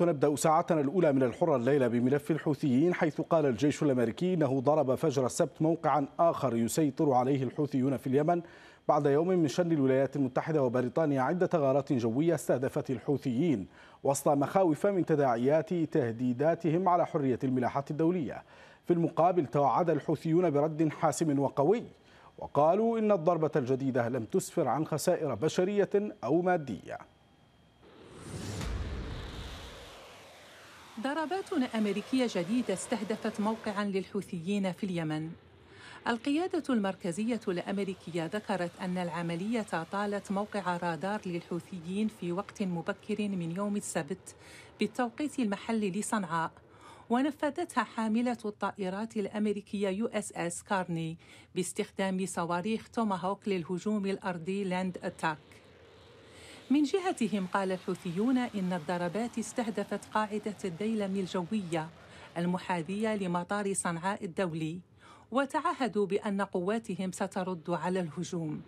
تنبدأ ساعتنا الأولى من الحرة الليلة بملف الحوثيين حيث قال الجيش الأمريكي أنه ضرب فجر السبت موقعا آخر يسيطر عليه الحوثيون في اليمن بعد يوم من شن الولايات المتحدة وبريطانيا عدة غارات جوية استهدفت الحوثيين وسط مخاوف من تداعيات تهديداتهم على حرية الملاحات الدولية في المقابل توعد الحوثيون برد حاسم وقوي وقالوا إن الضربة الجديدة لم تسفر عن خسائر بشرية أو مادية ضربات أمريكية جديدة استهدفت موقعا للحوثيين في اليمن القيادة المركزية الأمريكية ذكرت أن العملية طالت موقع رادار للحوثيين في وقت مبكر من يوم السبت بالتوقيت المحلي لصنعاء ونفذتها حاملة الطائرات الأمريكية يو اس اس كارني باستخدام صواريخ توماهوك للهجوم الأرضي لاند أتاك من جهتهم قال الحوثيون إن الضربات استهدفت قاعدة الديلم الجوية المحاذية لمطار صنعاء الدولي وتعهدوا بأن قواتهم سترد على الهجوم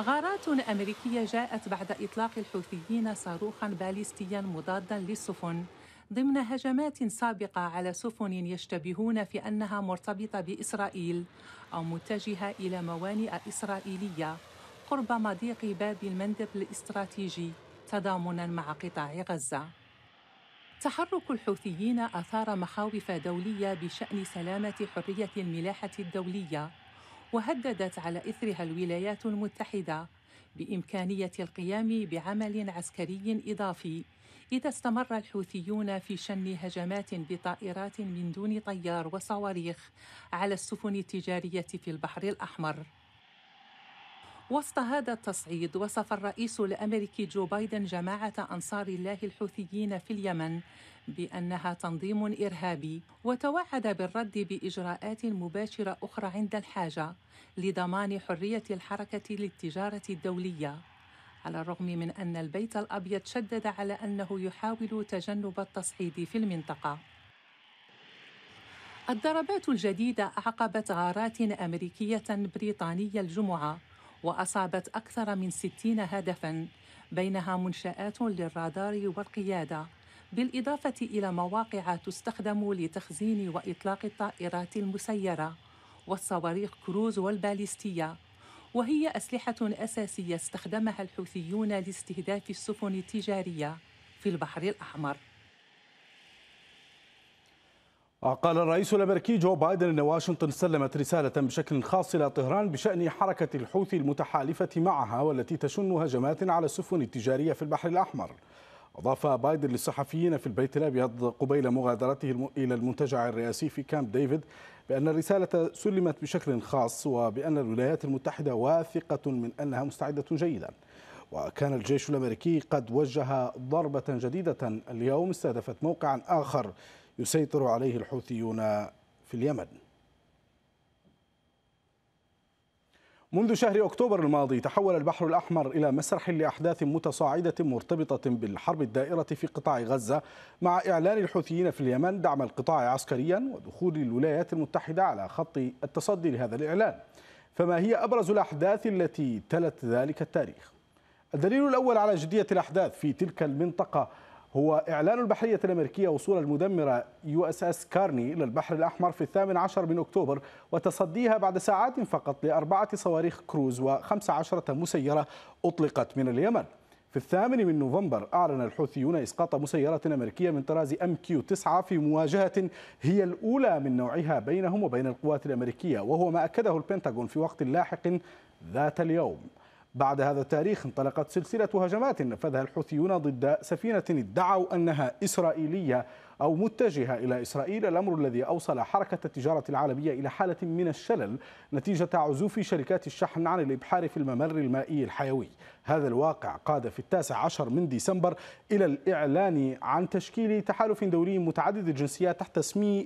غارات أمريكية جاءت بعد إطلاق الحوثيين صاروخا باليستيا مضادا للسفن ضمن هجمات سابقة على سفن يشتبهون في أنها مرتبطة بإسرائيل أو متجهة إلى موانئ إسرائيلية قرب مضيق باب المندب الاستراتيجي تضامنا مع قطاع غزة تحرك الحوثيين أثار مخاوف دولية بشأن سلامة حرية الملاحة الدولية وهددت على إثرها الولايات المتحدة بإمكانية القيام بعمل عسكري إضافي إذا استمر الحوثيون في شن هجمات بطائرات من دون طيار وصواريخ على السفن التجارية في البحر الأحمر وسط هذا التصعيد وصف الرئيس الامريكي جو بايدن جماعه انصار الله الحوثيين في اليمن بانها تنظيم ارهابي وتوعد بالرد باجراءات مباشره اخرى عند الحاجه لضمان حريه الحركه للتجاره الدوليه على الرغم من ان البيت الابيض شدد على انه يحاول تجنب التصعيد في المنطقه الضربات الجديده اعقبت غارات امريكيه بريطانيه الجمعه وأصابت أكثر من 60 هدفاً بينها منشآت للرادار والقيادة بالإضافة إلى مواقع تستخدم لتخزين وإطلاق الطائرات المسيرة والصواريخ كروز والباليستية وهي أسلحة أساسية استخدمها الحوثيون لاستهداف السفن التجارية في البحر الأحمر قال الرئيس الامريكي جو بايدن ان واشنطن سلمت رساله بشكل خاص الى طهران بشان حركه الحوثي المتحالفه معها والتي تشن هجمات على السفن التجاريه في البحر الاحمر. اضاف بايدن للصحفيين في البيت الابيض قبيل مغادرته الى المنتجع الرئاسي في كامب ديفيد بان الرساله سلمت بشكل خاص وبان الولايات المتحده واثقه من انها مستعده جيدا. وكان الجيش الامريكي قد وجه ضربه جديده اليوم استهدفت موقعا اخر يسيطر عليه الحوثيون في اليمن منذ شهر أكتوبر الماضي تحول البحر الأحمر إلى مسرح لأحداث متصاعدة مرتبطة بالحرب الدائرة في قطاع غزة مع إعلان الحوثيين في اليمن دعم القطاع عسكريا ودخول الولايات المتحدة على خط التصدي لهذا الإعلان فما هي أبرز الأحداث التي تلت ذلك التاريخ؟ الدليل الأول على جدية الأحداث في تلك المنطقة هو إعلان البحرية الأمريكية وصول المدمرة يو اس اس كارني إلى البحر الأحمر في الثامن عشر من أكتوبر وتصديها بعد ساعات فقط لأربعة صواريخ كروز وخمس عشرة مسيرة أطلقت من اليمن في الثامن من نوفمبر أعلن الحوثيون إسقاط مسيرة أمريكية من طراز أم كيو 9 في مواجهة هي الأولى من نوعها بينهم وبين القوات الأمريكية وهو ما أكده البنتاغون في وقت لاحق ذات اليوم بعد هذا التاريخ انطلقت سلسلة هجمات نفذها الحوثيون ضد سفينة ادعوا أنها إسرائيلية أو متجهة إلى إسرائيل الأمر الذي أوصل حركة التجارة العالمية إلى حالة من الشلل نتيجة عزوف شركات الشحن عن الإبحار في الممر المائي الحيوي هذا الواقع قاد في التاسع عشر من ديسمبر إلى الإعلان عن تشكيل تحالف دولي متعدد الجنسيات تحت اسم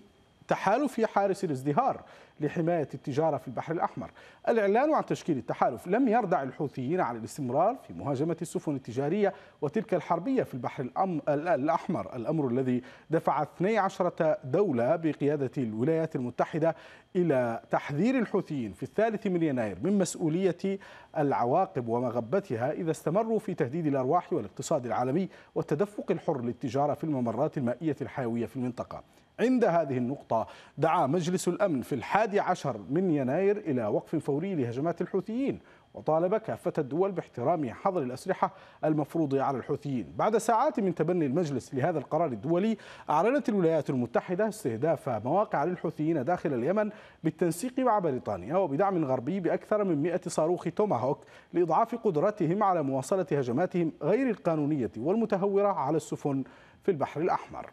تحالف حارس الازدهار لحماية التجارة في البحر الأحمر الإعلان عن تشكيل التحالف لم يردع الحوثيين على الاستمرار في مهاجمة السفن التجارية وتلك الحربية في البحر الأحمر الأمر الذي دفع 12 دولة بقيادة الولايات المتحدة إلى تحذير الحوثيين في الثالث من يناير من مسؤولية العواقب ومغبتها إذا استمروا في تهديد الأرواح والاقتصاد العالمي والتدفق الحر للتجارة في الممرات المائية الحيوية في المنطقة عند هذه النقطة دعا مجلس الأمن في الحادي عشر من يناير إلى وقف فوري لهجمات الحوثيين وطالب كافة الدول باحترام حظر الأسلحة المفروضة على الحوثيين بعد ساعات من تبني المجلس لهذا القرار الدولي أعلنت الولايات المتحدة استهداف مواقع للحوثيين داخل اليمن بالتنسيق مع بريطانيا وبدعم غربي بأكثر من 100 صاروخ توماهوك لإضعاف قدرتهم على مواصلة هجماتهم غير القانونية والمتهورة على السفن في البحر الأحمر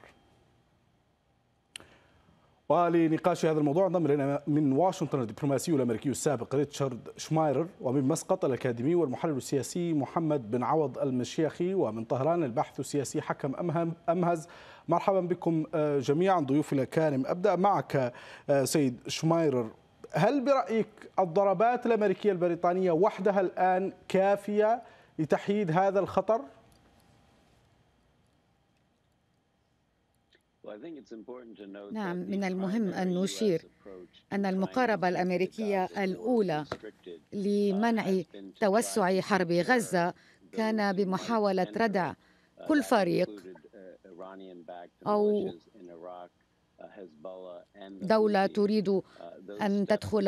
ولنقاش هذا الموضوع انضم الينا من واشنطن الدبلوماسي الامريكي السابق ريتشارد شمايرر ومن مسقط الاكاديمي والمحلل السياسي محمد بن عوض المشيخي ومن طهران الباحث السياسي حكم امهز مرحبا بكم آه، جميعا ضيوفنا الكرام ابدا معك آه، سيد شمايرر هل برايك الضربات الامريكيه البريطانيه وحدها الان كافيه لتحييد هذا الخطر؟ نعم من المهم أن نشير أن المقاربة الأمريكية الأولى لمنع توسع حرب غزة كان بمحاولة ردع uh, كل فريق uh, أو uh, دولة تريد أن تدخل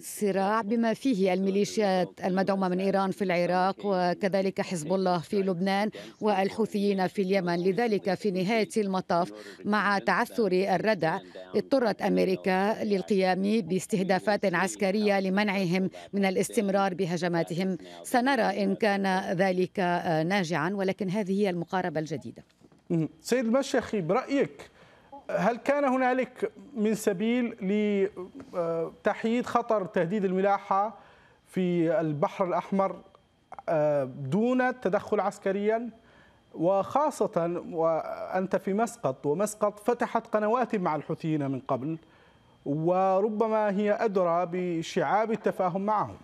صراع بما فيه الميليشيات المدعومة من إيران في العراق وكذلك حزب الله في لبنان والحوثيين في اليمن لذلك في نهاية المطاف مع تعثر الردع اضطرت أمريكا للقيام باستهدافات عسكرية لمنعهم من الاستمرار بهجماتهم سنرى إن كان ذلك ناجعا ولكن هذه هي المقاربة الجديدة سيد المشيخي برأيك هل كان هنالك من سبيل لتحييد خطر تهديد الملاحه في البحر الاحمر آه، دون تدخل عسكريا وخاصة وأنت في مسقط ومسقط فتحت قنوات مع الحوثيين من قبل وربما هي أدرى بشعاب التفاهم معهم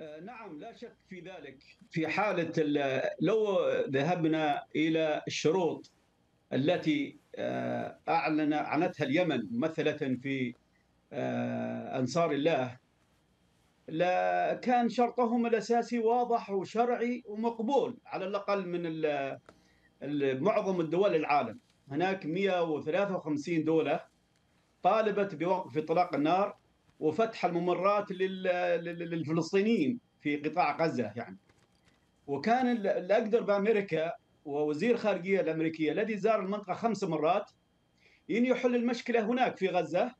آه، نعم لا شك في ذلك في حالة لو ذهبنا إلى الشروط التي آه، أعلن أعنتها اليمن ممثلة في آه، أنصار الله لا كان شرطهم الأساسي واضح وشرعي ومقبول على الأقل من معظم الدول العالم هناك 153 دولة طالبت بوقف اطلاق النار وفتح الممرات للفلسطينيين في قطاع غزة يعني وكان الأقدر بأمريكا ووزير خارجية الأمريكية الذي زار المنطقة خمس مرات إن يحل المشكلة هناك في غزة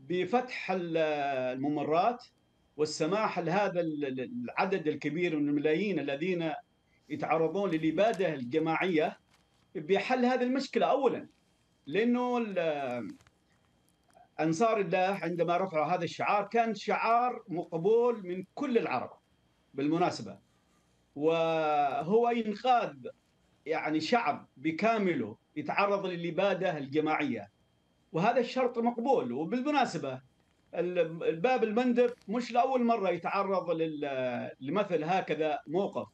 بفتح الممرات والسماح لهذا العدد الكبير من الملايين الذين يتعرضون للإبادة الجماعية بحل هذه المشكلة أولا لأنه أنصار الله عندما رفعوا هذا الشعار كان شعار مقبول من كل العرب بالمناسبة وهو إنقاذ يعني شعب بكامله يتعرض للاباده الجماعيه وهذا الشرط مقبول وبالمناسبه الباب المندب مش لاول مره يتعرض لمثل هكذا موقف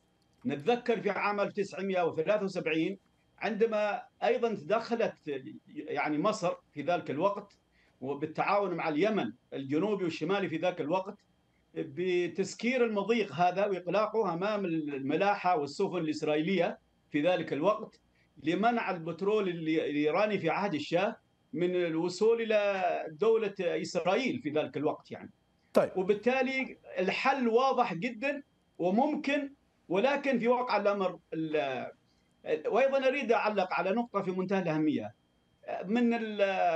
نتذكر في عام 1973 عندما ايضا تدخلت يعني مصر في ذلك الوقت وبالتعاون مع اليمن الجنوبي والشمالي في ذاك الوقت بتسكير المضيق هذا واغلاقه امام الملاحه والسفن الاسرائيليه في ذلك الوقت لمنع البترول الايراني في عهد الشاه من الوصول الى دوله اسرائيل في ذلك الوقت يعني. طيب وبالتالي الحل واضح جدا وممكن ولكن في واقع الامر وايضا اريد اعلق على نقطه في منتهى الاهميه من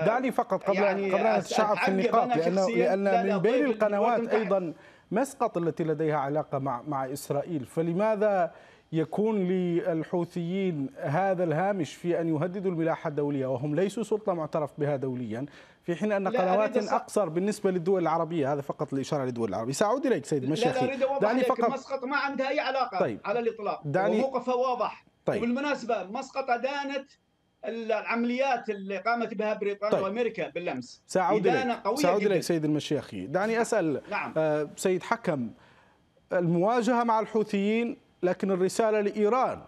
دعني فقط قبل يعني قبل ان اتشعب في النقاط لان, لان من بين القنوات ايضا مسقط التي لديها علاقه مع مع اسرائيل فلماذا يكون للحوثيين هذا الهامش في أن يهددوا الملاحة الدولية وهم ليسوا سلطة معترف بها دوليا في حين أن قنوات أقصر بالنسبة للدول العربية هذا فقط الإشارة للدول العربية سأعود إليك سيد المشيخي لا أريد دعني فقط مسقط ما عندها أي علاقة طيب. على الإطلاق دعني... وموقفها واضح طيب. وبالمناسبة مسقط دانت العمليات اللي قامت بها بريطانيا طيب. وامريكا بالامس ساعود اليك ساعود اليك سيد المشيخي دعني نعم. اسال نعم. آه، سيد حكم المواجهه مع الحوثيين لكن الرسالة لإيران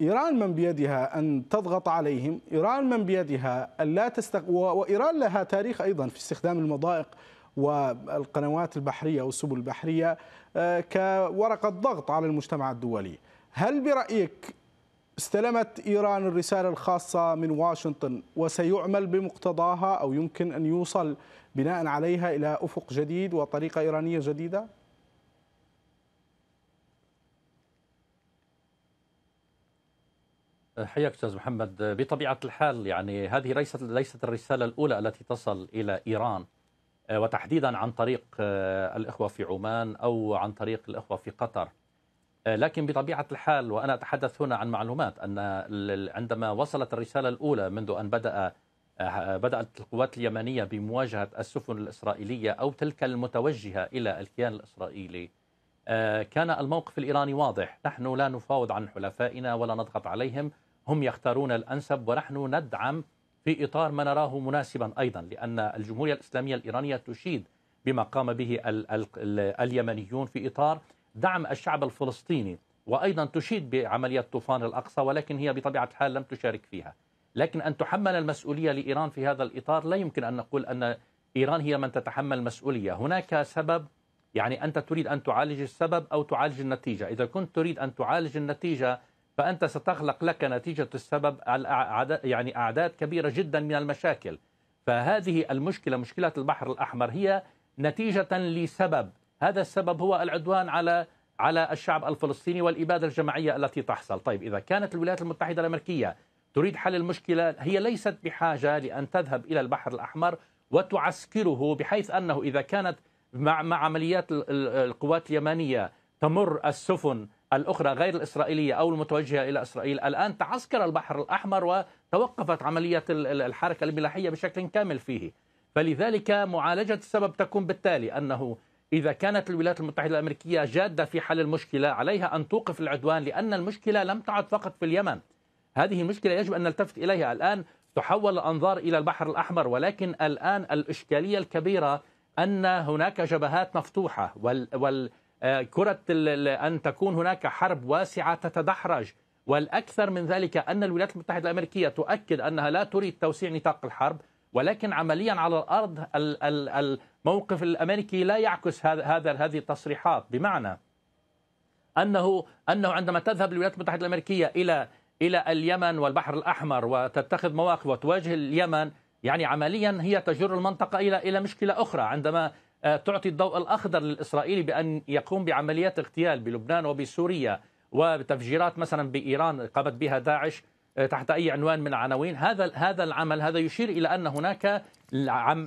إيران من بيدها أن تضغط عليهم إيران من بيدها أن لا تستق... وإيران لها تاريخ أيضا في استخدام المضائق والقنوات البحرية أو السبل البحرية آه، كورقة ضغط على المجتمع الدولي هل برأيك استلمت إيران الرسالة الخاصة من واشنطن وسيعمل بمقتضاها أو يمكن أن يوصل بناء عليها إلى أفق جديد وطريقة إيرانية جديدة؟ حياك استاذ محمد بطبيعه الحال يعني هذه ليست ليست الرساله الاولى التي تصل الى ايران آه، وتحديدا عن طريق آه، الاخوه في عمان او عن طريق الاخوه في قطر آه، لكن بطبيعه الحال وانا اتحدث هنا عن معلومات ان عندما وصلت الرساله الاولى منذ ان بدا بدات القوات اليمنيه بمواجهه السفن الاسرائيليه او تلك المتوجهه الى الكيان الاسرائيلي كان الموقف الايراني واضح نحن لا نفاوض عن حلفائنا ولا نضغط عليهم هم يختارون الأنسب ونحن ندعم في إطار ما نراه مناسبا أيضا لأن الجمهورية الإسلامية الإيرانية تشيد بما قام به ال ال ال اليمنيون في إطار دعم الشعب الفلسطيني وأيضا تشيد بعملية طوفان الأقصى ولكن هي بطبيعة الحال لم تشارك فيها لكن أن تحمل المسؤولية لإيران في هذا الإطار لا يمكن أن نقول أن إيران هي من تتحمل المسؤولية هناك سبب يعني أنت تريد أن تعالج السبب أو تعالج النتيجة إذا كنت تريد أن تعالج النتيجة فأنت ستخلق لك نتيجة السبب يعني أعداد كبيرة جدا من المشاكل فهذه المشكلة مشكلة البحر الأحمر هي نتيجة لسبب هذا السبب هو العدوان على على الشعب الفلسطيني والإبادة الجماعية التي تحصل طيب إذا كانت الولايات المتحدة الأمريكية تريد حل المشكلة هي ليست بحاجة لأن تذهب إلى البحر الأحمر وتعسكره بحيث أنه إذا كانت مع, مع عمليات القوات اليمنية تمر السفن الأخرى غير الإسرائيلية أو المتوجهة إلى إسرائيل الآن تعسكر البحر الأحمر وتوقفت عملية الحركة الملاحية بشكل كامل فيه فلذلك معالجة السبب تكون بالتالي أنه إذا كانت الولايات المتحدة الأمريكية جادة في حل المشكلة عليها أن توقف العدوان لأن المشكلة لم تعد فقط في اليمن هذه المشكلة يجب أن نلتفت إليها الآن تحول الأنظار إلى البحر الأحمر ولكن الآن الإشكالية الكبيرة أن هناك جبهات مفتوحة وال, وال آه، كرة أن تكون هناك حرب واسعة تتدحرج والأكثر من ذلك أن الولايات المتحدة الأمريكية تؤكد أنها لا تريد توسيع نطاق الحرب ولكن عمليا على الأرض الموقف الأمريكي لا يعكس هذا هذه التصريحات بمعنى أنه أنه عندما تذهب الولايات المتحدة الأمريكية إلى إلى اليمن والبحر الأحمر وتتخذ مواقف وتواجه اليمن يعني عمليا هي تجر المنطقة إلى إلى مشكلة أخرى عندما آه، تعطي الضوء الأخضر للإسرائيلي بأن يقوم بعمليات اغتيال بلبنان وبسوريا وتفجيرات مثلا بإيران قامت بها داعش آه، تحت أي عنوان من العناوين هذا هذا العمل هذا يشير إلى أن هناك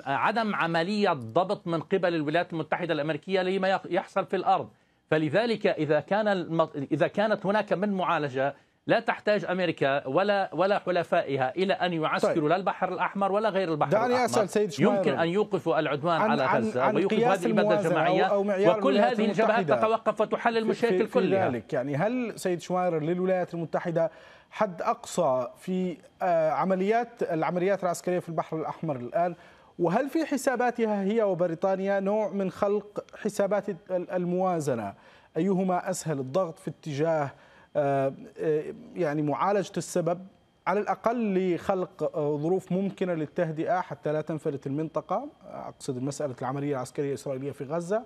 عدم عملية ضبط من قبل الولايات المتحدة الأمريكية لما يحصل في الأرض فلذلك إذا كان إذا كانت هناك من معالجة لا تحتاج امريكا ولا ولا حلفائها الى ان يعسكروا طيب. لا البحر الاحمر ولا غير البحر دعني الاحمر أسأل سيد يمكن ان يوقفوا العدوان عن على غزه ويوقفوا هذه الماده الجماعيه أو أو وكل هذه الجبهات تتوقف وتحل المشاكل في كلها ذلك يعني هل سيد شماير للولايات المتحده حد اقصى في آه، عمليات العمليات العسكريه في البحر الاحمر الان وهل في حساباتها هي وبريطانيا نوع من خلق حسابات الموازنه ايهما اسهل الضغط في اتجاه آه، آه، يعني معالجه السبب على الاقل لخلق آه، ظروف ممكنه للتهدئه حتى لا تنفلت المنطقه اقصد مساله العمليه العسكريه الاسرائيليه في غزه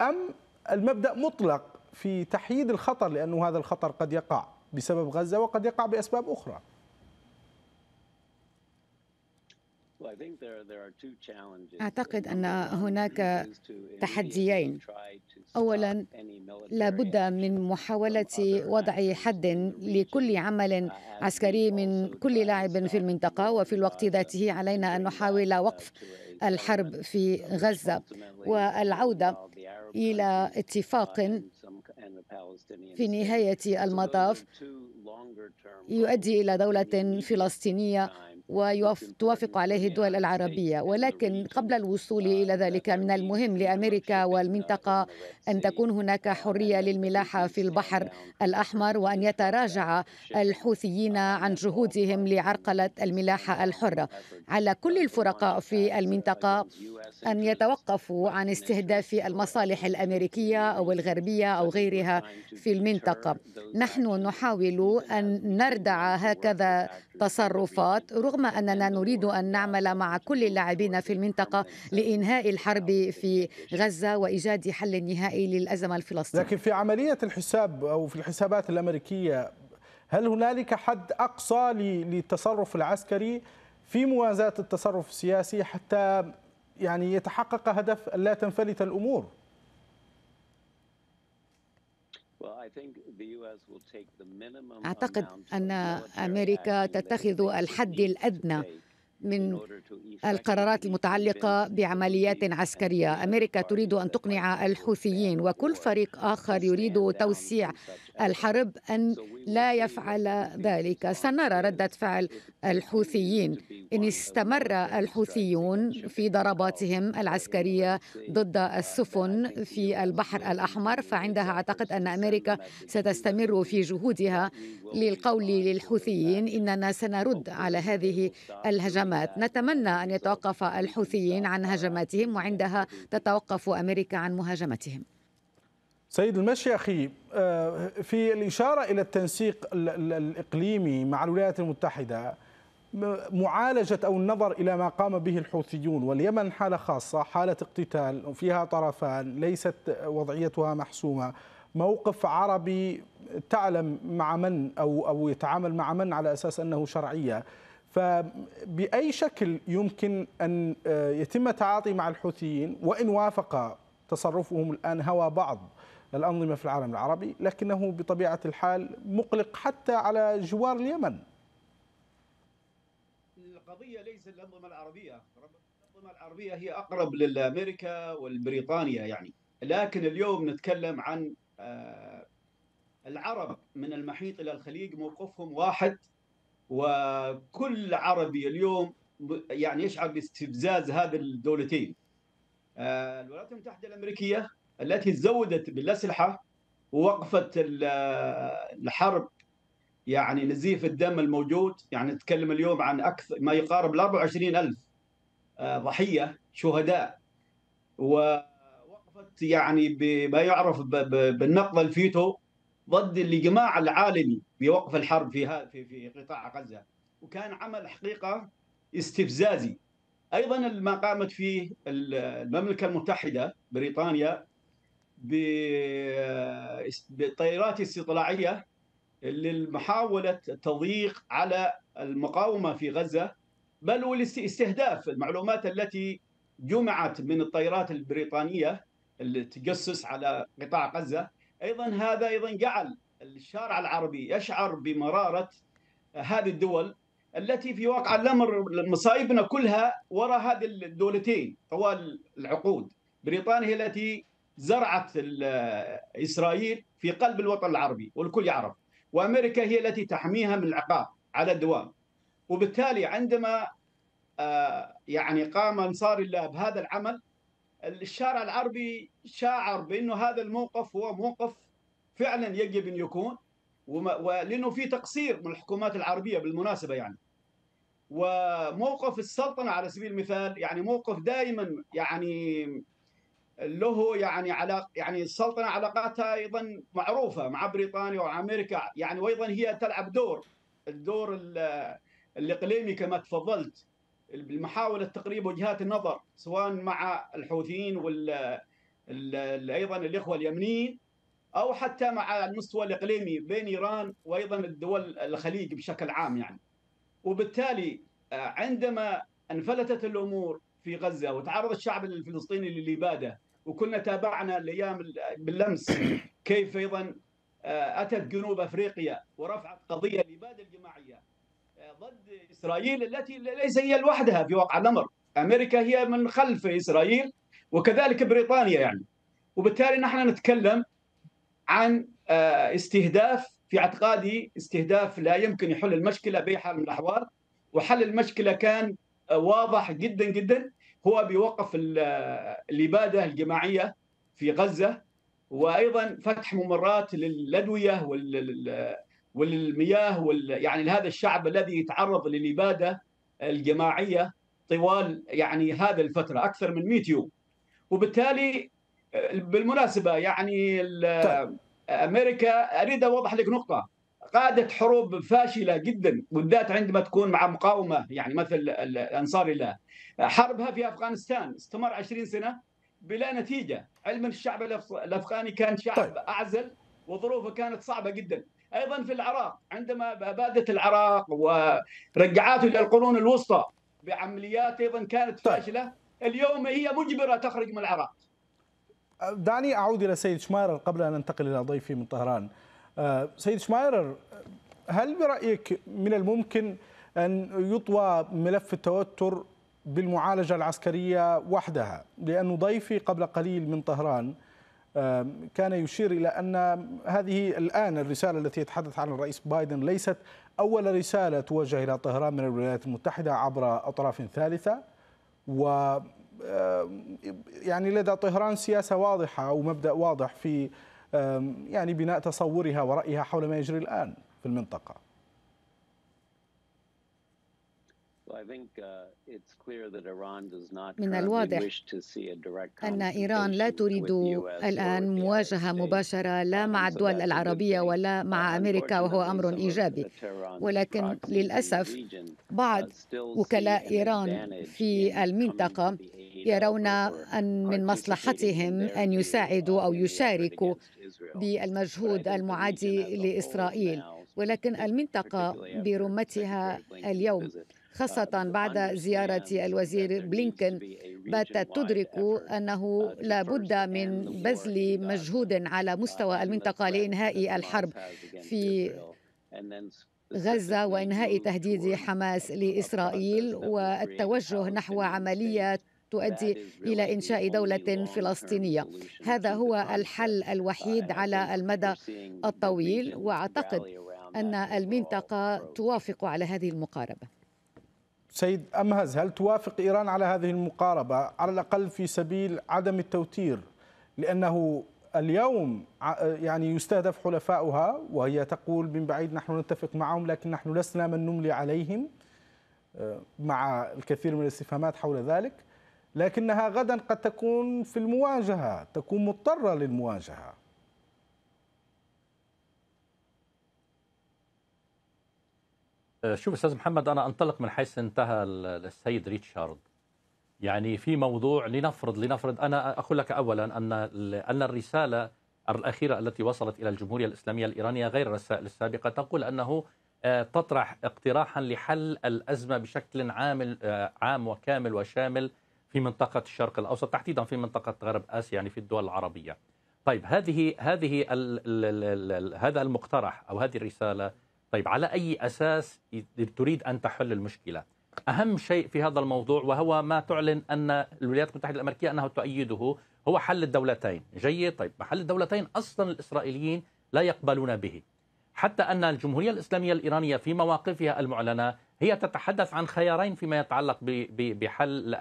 ام المبدا مطلق في تحييد الخطر لانه هذا الخطر قد يقع بسبب غزه وقد يقع باسباب اخرى اعتقد ان هناك تحديين اولا لا بد من محاوله وضع حد لكل عمل uh, عسكري من كل لاعب في المنطقه وفي الوقت ذاته علينا ان نحاول وقف الحرب في غزه والعوده الى uh, اتفاق في نهايه المطاف يؤدي الى دوله فلسطينيه وتوافق عليه الدول العربية ولكن قبل الوصول إلى ذلك من المهم لأمريكا والمنطقة أن تكون هناك حرية للملاحة في البحر الأحمر وأن يتراجع الحوثيين عن جهودهم لعرقلة الملاحة الحرة على كل الفرقاء في المنطقة أن يتوقفوا عن استهداف المصالح الأمريكية أو الغربية أو غيرها في المنطقة نحن نحاول أن نردع هكذا تصرفات رغم رغم أننا نريد أن نعمل مع كل اللاعبين في المنطقة لإنهاء الحرب في غزة وإيجاد حل نهائي للأزمة الفلسطينية لكن في عملية الحساب أو في الحسابات الأمريكية هل هنالك حد أقصى للتصرف العسكري في موازاة التصرف السياسي حتى يعني يتحقق هدف لا تنفلت الأمور اعتقد ان امريكا تتخذ الحد الادنى من القرارات المتعلقه بعمليات عسكريه، امريكا تريد ان تقنع الحوثيين وكل فريق اخر يريد توسيع الحرب أن لا يفعل ذلك سنرى ردة فعل الحوثيين إن استمر الحوثيون في ضرباتهم العسكرية ضد السفن في البحر الأحمر فعندها أعتقد أن أمريكا ستستمر في جهودها للقول للحوثيين إننا سنرد على هذه الهجمات نتمنى أن يتوقف الحوثيين عن هجماتهم وعندها تتوقف أمريكا عن مهاجمتهم سيد المشيخي آه، في الإشارة إلى التنسيق الإقليمي مع الولايات المتحدة معالجة أو النظر إلى ما قام به الحوثيون واليمن حالة خاصة حالة اقتتال فيها طرفان ليست وضعيتها محسومة موقف عربي تعلم مع من أو, أو يتعامل مع من على أساس أنه شرعية فبأي شكل يمكن أن آه، يتم التعاطي مع الحوثيين وإن وافق تصرفهم الآن هوى بعض الأنظمة في العالم العربي لكنه بطبيعة الحال مقلق حتى على جوار اليمن القضية ليس الأنظمة العربية الأنظمة العربية هي أقرب للأمريكا والبريطانيا يعني لكن اليوم نتكلم عن آه، العرب من المحيط إلى الخليج موقفهم واحد وكل عربي اليوم يعني يشعر باستفزاز هذه الدولتين آه، الولايات المتحدة الأمريكية التي زودت بالأسلحة ووقفت الحرب يعني نزيف الدم الموجود يعني نتكلم اليوم عن أكثر ما يقارب ال 24 ألف آه، ضحية شهداء ووقفت يعني بما يعرف بالنقض الفيتو ضد الإجماع العالمي بوقف الحرب في في قطاع غزة وكان عمل حقيقة استفزازي ايضا ما قامت فيه المملكه المتحده بريطانيا بطائرات استطلاعيه لمحاوله التضييق على المقاومه في غزه بل والاستهداف المعلومات التي جمعت من الطائرات البريطانيه اللي تجسس على قطاع غزه ايضا هذا ايضا جعل الشارع العربي يشعر بمراره هذه الدول التي في واقع الامر مصايبنا كلها وراء هذه الدولتين طوال العقود بريطانيا التي زرعت آه، إسرائيل في قلب الوطن العربي والكل يعرف وأمريكا هي التي تحميها من العقاب على الدوام وبالتالي عندما آه، يعني قام انصار الله بهذا العمل الشارع العربي شاعر بانه هذا الموقف هو موقف فعلا يجب ان يكون ولانه في تقصير من الحكومات العربيه بالمناسبه يعني وموقف السلطنه على سبيل المثال يعني موقف دائما يعني له يعني على يعني السلطنه علاقاتها ايضا معروفه مع بريطانيا وامريكا يعني وايضا هي تلعب دور الدور الاقليمي كما تفضلت بمحاوله تقريب وجهات النظر سواء مع الحوثيين وال ايضا الاخوه اليمنيين او حتى مع المستوى الاقليمي بين ايران وايضا الدول الخليج بشكل عام يعني وبالتالي آه، عندما انفلتت الامور في غزه وتعرض الشعب الفلسطيني للاباده وكنا تابعنا الايام باللمس كيف ايضا آه، اتت جنوب افريقيا ورفعت قضيه الاباده الجماعيه آه، ضد اسرائيل التي ليس هي لوحدها في واقع الامر، امريكا هي من خلف اسرائيل وكذلك بريطانيا يعني. وبالتالي نحن نتكلم عن آه، استهداف في اعتقادي استهداف لا يمكن يحل المشكله باي حال من الاحوال وحل المشكله كان واضح جدا جدا هو بوقف الاباده الجماعيه في غزه وايضا فتح ممرات للادويه وللمياه وال يعني لهذا الشعب الذي يتعرض للاباده الجماعيه طوال يعني هذا الفتره اكثر من 100 يوم وبالتالي بالمناسبه يعني طيب. امريكا اريد اوضح لك نقطه قادت حروب فاشله جدا بالذات عندما تكون مع مقاومه يعني مثل انصار الله حربها في افغانستان استمر 20 سنه بلا نتيجه علما الشعب الافغاني كان شعب طيب. اعزل وظروفه كانت صعبه جدا ايضا في العراق عندما بادت العراق ورجعته الى القرون الوسطى بعمليات ايضا كانت طيب. فاشله طيب. اليوم هي مجبره تخرج من العراق دعني اعود الى سيد شمارر قبل ان انتقل الى ضيفي من طهران آه، سيد شمايرر هل برأيك من الممكن أن يطوى ملف التوتر بالمعالجة العسكرية وحدها لأن ضيفي قبل قليل من طهران آه، كان يشير إلى أن هذه الآن الرسالة التي يتحدث عنها الرئيس بايدن ليست أول رسالة توجه إلى طهران من الولايات المتحدة عبر أطراف ثالثة و آه، يعني لدى طهران سياسة واضحة أو مبدأ واضح في يعني بناء تصورها ورأيها حول ما يجري الآن في المنطقة uh, من الواضح أن إيران لا تريد الآن مواجهة مباشرة لا مع الدول العربية ولا مع أمريكا وهو أمر إيجابي ولكن للأسف uh, بعض وكلاء إيران في المنطقة يرون أن من مصلحتهم أن يساعدوا أو يشاركوا بالمجهود المعادي لإسرائيل ولكن المنطقة برمتها اليوم uh, خاصة بعد زيارة الوزير بلينكن باتت تدرك أنه uh, لا بد من بذل مجهود على uh, مستوى المنطقة لإنهاء الحرب في غزة وإنهاء تهديد حماس لإسرائيل والتوجه نحو عملية تؤدي إلى إنشاء دولة فلسطينية هذا هو الحل الوحيد على المدى الطويل وأعتقد أن المنطقة توافق على هذه المقاربة سيد أمهز هل توافق إيران على هذه المقاربة على الأقل في سبيل عدم التوتير لأنه اليوم يعني يستهدف حلفاؤها وهي تقول من بعيد نحن نتفق معهم لكن نحن لسنا من نملي عليهم آه، مع الكثير من الاستفهامات حول ذلك لكنها غدا قد تكون في المواجهة تكون مضطرة للمواجهة أه، شوف استاذ محمد انا انطلق من حيث انتهى السيد ريتشارد يعني في موضوع لنفرض لنفرض انا اقول لك اولا ان ان الرساله الاخيره التي وصلت الى الجمهوريه الاسلاميه الايرانيه غير الرسائل السابقه تقول انه أه، تطرح اقتراحا لحل الازمه بشكل عام أه، عام وكامل وشامل في منطقة الشرق الأوسط تحديدا في منطقة غرب آسيا يعني في الدول العربية طيب هذه هذه ال ال هذا المقترح أو هذه الرسالة طيب على أي أساس تريد أن تحل المشكلة أهم شيء في هذا الموضوع وهو ما تعلن أن الولايات المتحدة الأمريكية أنها تؤيده هو حل الدولتين جيد طيب حل الدولتين أصلا الإسرائيليين لا يقبلون به حتى أن الجمهورية الإسلامية الإيرانية في مواقفها المعلنة هي تتحدث عن خيارين فيما يتعلق بحل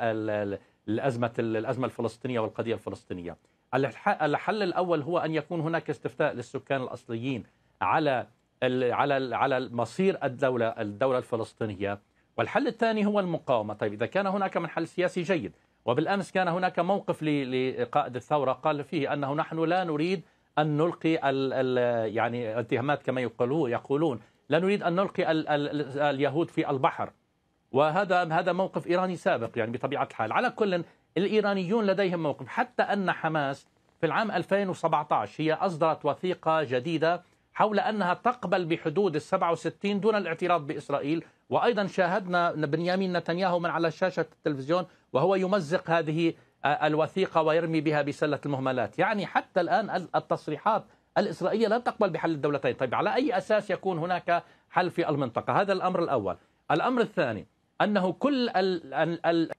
الازمه الازمه الفلسطينيه والقضيه الفلسطينيه. الحل الاول هو ان يكون هناك استفتاء للسكان الاصليين على على على مصير الدوله الدوله الفلسطينيه والحل الثاني هو المقاومه، طيب اذا كان هناك من حل سياسي جيد وبالامس كان هناك موقف لقائد الثوره قال فيه انه نحن لا نريد ان نلقي يعني اتهامات كما يقولون لا نريد أن نلقي ال ال اليهود في البحر وهذا هذا موقف إيراني سابق يعني بطبيعة الحال على كل الإيرانيون لديهم موقف حتى أن حماس في العام 2017 هي أصدرت وثيقة جديدة حول أنها تقبل بحدود ال 67 دون الاعتراض بإسرائيل وأيضا شاهدنا بنيامين نتنياهو من على شاشة التلفزيون وهو يمزق هذه آه، الوثيقة ويرمي بها بسلة المهملات يعني حتى الآن التصريحات الإسرائيلية لن تقبل بحل الدولتين طيب على أي أساس يكون هناك حل في المنطقة هذا الأمر الأول الأمر الثاني أنه كل ال ال ال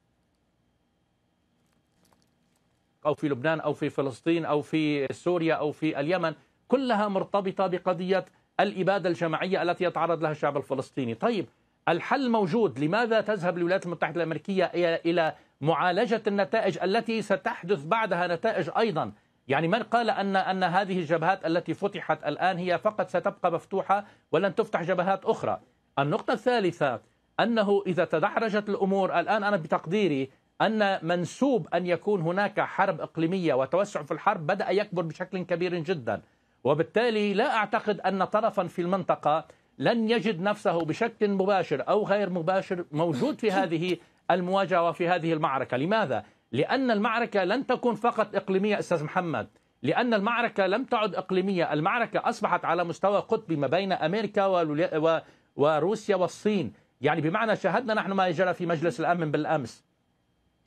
أو في لبنان أو في فلسطين أو في سوريا أو في اليمن كلها مرتبطة بقضية الإبادة الجماعية التي يتعرض لها الشعب الفلسطيني طيب الحل موجود لماذا تذهب الولايات المتحدة الأمريكية إلى معالجة النتائج التي ستحدث بعدها نتائج أيضا يعني من قال أن أن هذه الجبهات التي فتحت الآن هي فقط ستبقى مفتوحة ولن تفتح جبهات أخرى النقطة الثالثة أنه إذا تدحرجت الأمور الآن أنا بتقديري أن منسوب أن يكون هناك حرب إقليمية وتوسع في الحرب بدأ يكبر بشكل كبير جدا وبالتالي لا أعتقد أن طرفا في المنطقة لن يجد نفسه بشكل مباشر أو غير مباشر موجود في هذه المواجهة وفي هذه المعركة لماذا؟ لأن المعركة لن تكون فقط إقليمية أستاذ محمد لأن المعركة لم تعد إقليمية المعركة أصبحت على مستوى قطبي ما بين أمريكا وروسيا والصين يعني بمعنى شاهدنا نحن ما جرى في مجلس الأمن بالأمس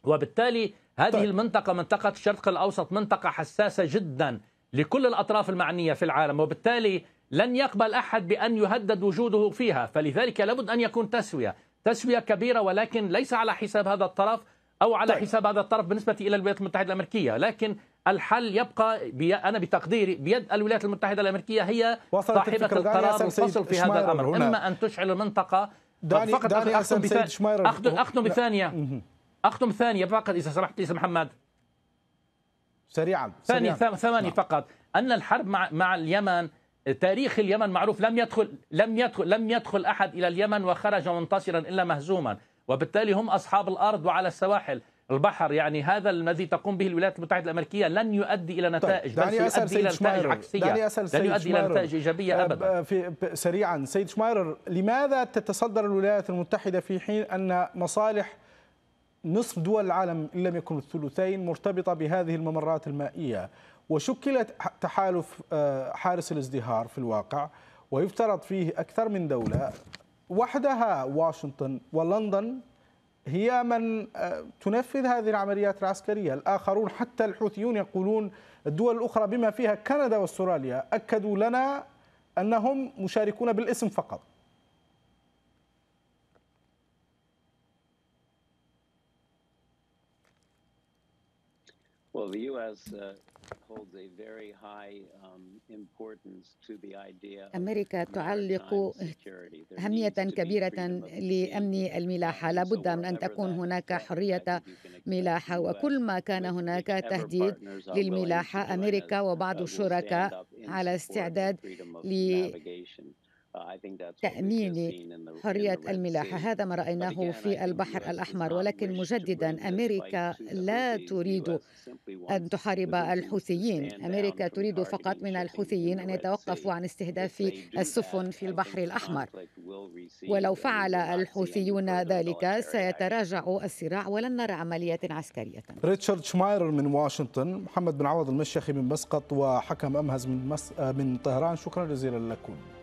وبالتالي هذه طيب. المنطقة منطقة الشرق الأوسط منطقة حساسة جدا لكل الأطراف المعنية في العالم وبالتالي لن يقبل أحد بأن يهدد وجوده فيها فلذلك لابد أن يكون تسوية تسوية كبيرة ولكن ليس على حساب هذا الطرف أو على طيب. حساب هذا الطرف بالنسبة إلى الولايات المتحدة الأمريكية لكن الحل يبقى بي أنا بتقديري بيد الولايات المتحدة الأمريكية هي صاحبة القرار الفصل في هذا الأمر إما نعم. أن تشعل المنطقة داني فقط داني أختم, نعم. بثانية أختم بثانية أختم ثانية فقط إذا سمحت لي محمد سريعا ثاني سريعاً. ثواني نعم. فقط أن الحرب مع مع اليمن تاريخ اليمن معروف لم يدخل لم يدخل لم يدخل أحد إلى اليمن وخرج منتصرا إلا مهزوما وبالتالي هم أصحاب الأرض وعلى السواحل البحر يعني هذا الذي تقوم به الولايات المتحدة الأمريكية لن يؤدي إلى طيب، نتائج طيب. بل سيؤدي إلى نتائج عكسية لن يؤدي إلى نتائج إيجابية آه، أبدا في سريعا سيد شمايرر لماذا تتصدر الولايات المتحدة في حين أن مصالح نصف دول العالم إن لم يكن الثلثين مرتبطة بهذه الممرات المائية وشكلت تحالف آه، حارس الازدهار في الواقع ويفترض فيه أكثر من دولة وحدها واشنطن ولندن هي من آه، تنفذ هذه العمليات العسكرية الآخرون حتى الحوثيون يقولون الدول الأخرى بما فيها كندا واستراليا أكدوا لنا أنهم مشاركون بالاسم فقط Well, the U.S. Uh... Um, أمريكا تعلق أهمية كبيرة لأمن الملاحة لا بد من أن تكون هناك حرية ملاحة وكل ما كان هناك تهديد للملاحة أمريكا uh, وبعض الشركاء على استعداد آه، تأمين حرية الملاحة هذا ما رأيناه في البحر الأحمر ولكن مجددا أمريكا لا تريد أن تحارب الحوثيين أمريكا تريد فقط من الحوثيين أن يتوقفوا عن استهداف السفن في البحر الأحمر ولو فعل الحوثيون ذلك سيتراجع الصراع ولن نرى عمليات عسكرية ريتشارد شماير من واشنطن محمد بن عوض المشيخي من مسقط وحكم أمهز من, مس... آه، من طهران شكرا جزيلا لكم